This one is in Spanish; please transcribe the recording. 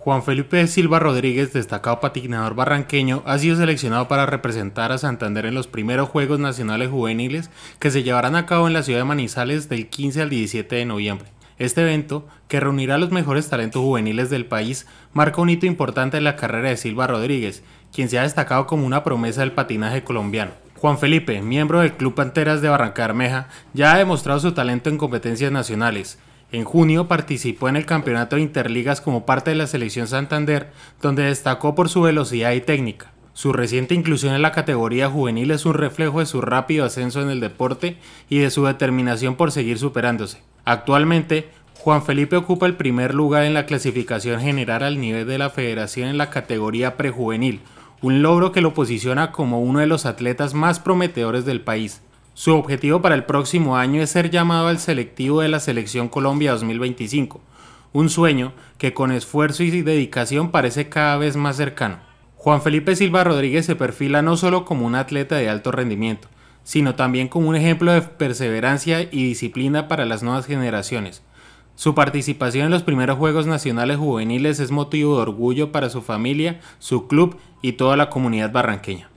Juan Felipe Silva Rodríguez, destacado patinador barranqueño, ha sido seleccionado para representar a Santander en los primeros Juegos Nacionales Juveniles que se llevarán a cabo en la ciudad de Manizales del 15 al 17 de noviembre. Este evento, que reunirá a los mejores talentos juveniles del país, marca un hito importante en la carrera de Silva Rodríguez, quien se ha destacado como una promesa del patinaje colombiano. Juan Felipe, miembro del Club Panteras de Barranca ya ha demostrado su talento en competencias nacionales, en junio participó en el Campeonato de Interligas como parte de la selección Santander, donde destacó por su velocidad y técnica. Su reciente inclusión en la categoría juvenil es un reflejo de su rápido ascenso en el deporte y de su determinación por seguir superándose. Actualmente, Juan Felipe ocupa el primer lugar en la clasificación general al nivel de la federación en la categoría prejuvenil, un logro que lo posiciona como uno de los atletas más prometedores del país. Su objetivo para el próximo año es ser llamado al selectivo de la Selección Colombia 2025, un sueño que con esfuerzo y dedicación parece cada vez más cercano. Juan Felipe Silva Rodríguez se perfila no solo como un atleta de alto rendimiento, sino también como un ejemplo de perseverancia y disciplina para las nuevas generaciones. Su participación en los primeros Juegos Nacionales Juveniles es motivo de orgullo para su familia, su club y toda la comunidad barranqueña.